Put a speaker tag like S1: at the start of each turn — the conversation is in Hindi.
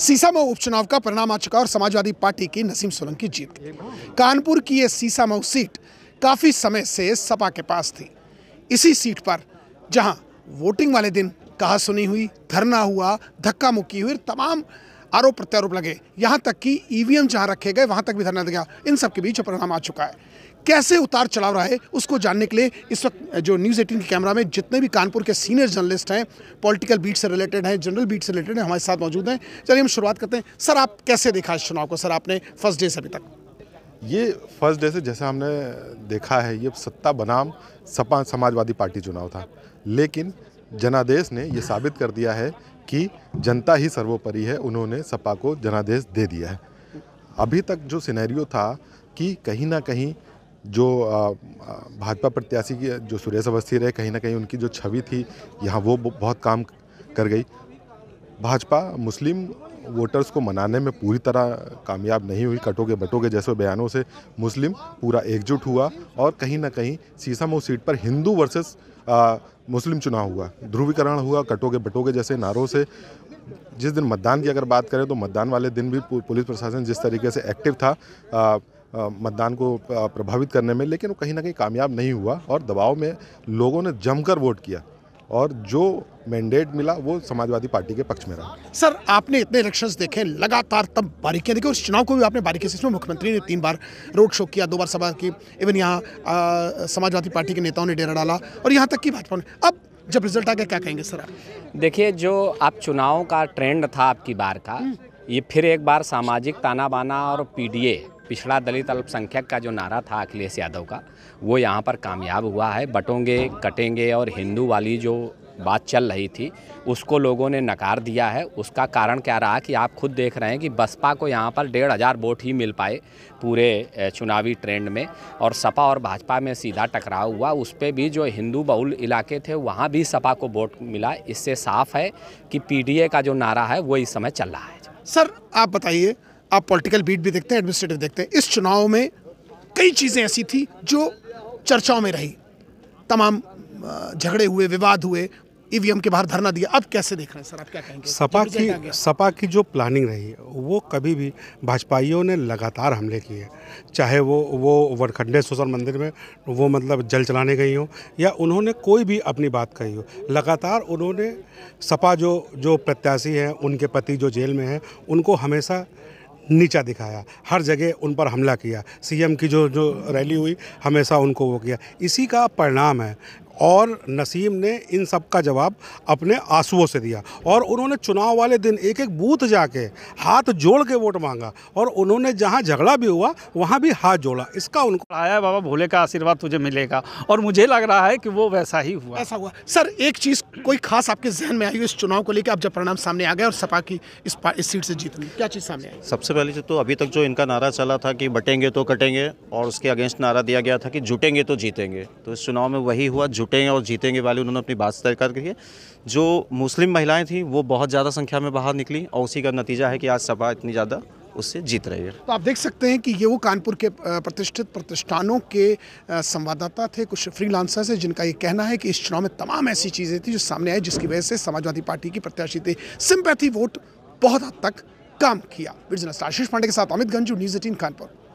S1: सीसामऊ उपचुनाव का परिणाम आ चुका और समाजवादी पार्टी की नसीम सोलंकी जीत गई कानपुर की ये सीसामऊ सीट काफ़ी समय से सपा के पास थी इसी सीट पर जहां वोटिंग वाले दिन कहा सुनी हुई धरना हुआ धक्का मुक्की हुई तमाम आरोप प्रत्यारोप लगे यहां तक कि ईवीएम जहां रखे गए वहां तक भी धरना दिया इन सबके बीच परिणाम आ चुका है कैसे उतार चढ़ाव रहा है उसको जानने के लिए इस वक्त जो न्यूज़ एटीन के कैमरा में जितने भी कानपुर के सीनियर जर्नलिस्ट हैं पॉलिटिकल बीट से रिलेटेड हैं जनरल बीट से रिलेटेड हैं हमारे साथ मौजूद हैं चलिए हम शुरुआत करते हैं सर आप कैसे देखा इस चुनाव को सर आपने फर्स्ट डे से अभी तक ये
S2: फर्स्ट डे से जैसा हमने देखा है ये सत्ता बनाम सपा समाजवादी पार्टी चुनाव था लेकिन जनादेश ने ये साबित कर दिया है कि जनता ही सर्वोपरि है उन्होंने सपा को जनादेश दे दिया है अभी तक जो सिनेरियो था कि कहीं ना कहीं जो भाजपा प्रत्याशी की जो सुरेश अवस्थी रहे कहीं ना कहीं उनकी जो छवि थी यहाँ वो बहुत काम कर गई भाजपा मुस्लिम वोटर्स को मनाने में पूरी तरह कामयाब नहीं हुई कटोगे बटोगे जैसे बयानों से मुस्लिम पूरा एकजुट हुआ और कहीं ना कहीं सीसामऊ सीट पर हिंदू वर्सेस मुस्लिम चुनाव हुआ ध्रुवीकरण हुआ कटोगे बटोगे जैसे नारों से जिस दिन मतदान की अगर बात करें तो मतदान वाले दिन भी पुलिस प्रशासन जिस तरीके से एक्टिव था आ, मतदान को प्रभावित करने में लेकिन वो कहीं ना कहीं कामयाब नहीं हुआ और दबाव में लोगों ने जमकर वोट किया और जो मैंडेट मिला वो समाजवादी पार्टी के पक्ष में रहा
S1: सर आपने इतने इलेक्शन देखे लगातार तब बारीकियां देखी उस चुनाव को भी आपने बारीकी से इसमें मुख्यमंत्री ने तीन बार रोड शो किया दो बार सभा की इवन यहाँ समाजवादी पार्टी के नेताओं ने डेरा डाला और यहाँ तक की भाजपा ने अब जब रिजल्ट आ गया क्या कहेंगे सर
S3: देखिए जो आप चुनाव का ट्रेंड था आपकी बार का हम्म। ये फिर एक बार सामाजिक ताना बाना और पीडीए पिछड़ा दलित अल्पसंख्यक का जो नारा था अखिलेश यादव का वो यहाँ पर कामयाब हुआ है बटोंगे कटेंगे और हिंदू वाली जो बात चल रही थी उसको लोगों ने नकार दिया है उसका कारण क्या रहा कि आप खुद देख रहे हैं कि बसपा को यहाँ पर डेढ़ हज़ार वोट ही मिल पाए पूरे चुनावी ट्रेंड में और सपा और भाजपा में सीधा टकराव हुआ उस पर भी जो हिंदू बहुल इलाके थे वहाँ भी सपा को वोट मिला इससे साफ है कि पीडीए का जो नारा है वो इस समय चल रहा है
S1: सर आप बताइए आप पॉलिटिकल बीट भी देखते हैं एडमिनिस्ट्रेटिव देखते हैं इस चुनाव में कई चीज़ें ऐसी थी जो चर्चाओं में रही तमाम झगड़े हुए विवाद हुए ईवीएम e के बाहर धरना दिया अब कैसे देख रहे हैं सर आप क्या कहेंगे सपा की
S4: सपा की जो प्लानिंग रही है वो कभी भी भाजपाइयों ने लगातार हमले किए हैं चाहे वो वो वरखंडे सोशल मंदिर में वो मतलब जल चलाने गई हो या उन्होंने कोई भी अपनी बात कही हो लगातार उन्होंने सपा जो जो प्रत्याशी हैं उनके पति जो जेल में हैं उनको हमेशा नीचा दिखाया हर जगह उन पर हमला किया सीएम की जो जो रैली हुई हमेशा उनको वो किया इसी का परिणाम है और नसीम ने इन सब का जवाब अपने आंसुओं से दिया और उन्होंने चुनाव वाले दिन एक एक बूथ जाके हाथ जोड़ के वोट मांगा और उन्होंने जहाँ झगड़ा भी हुआ वहाँ भी हाथ
S1: जोड़ा इसका उनको आया बाबा भोले का आशीर्वाद तुझे मिलेगा और मुझे लग रहा है कि वो वैसा ही हुआ ऐसा हुआ सर एक चीज़ कोई खास आपके जहन में आई इस चुनाव को लेकर आप जब परिणाम सामने आ गए और सपा की इस, सीट से जीत क्या चीज़ सामने आई
S3: सबसे पहले तो, तो अभी तक जो इनका नारा चला था कि बटेंगे तो कटेंगे और उसके अगेंस्ट नारा दिया गया था कि जुटेंगे तो जीतेंगे तो इस चुनाव में वही हुआ जुट लुटें और जीतेंगे वाले उन्होंने अपनी बात तय कर है जो मुस्लिम महिलाएं थी वो बहुत ज़्यादा संख्या में बाहर निकली और उसी का नतीजा है कि आज सभा इतनी ज़्यादा उससे जीत रही है
S1: तो आप देख सकते हैं कि ये वो कानपुर के प्रतिष्ठित प्रतिष्ठानों के संवाददाता थे कुछ फ्रीलांसर्स हैं जिनका ये कहना है कि इस चुनाव में तमाम ऐसी चीज़ें थी जो सामने आई जिसकी वजह से समाजवादी पार्टी की प्रत्याशी थे सिंपैथी वोट बहुत हद तक काम किया बिजनेस आशीष पांडे के साथ अमित गंजू न्यूज़ एटीन कानपुर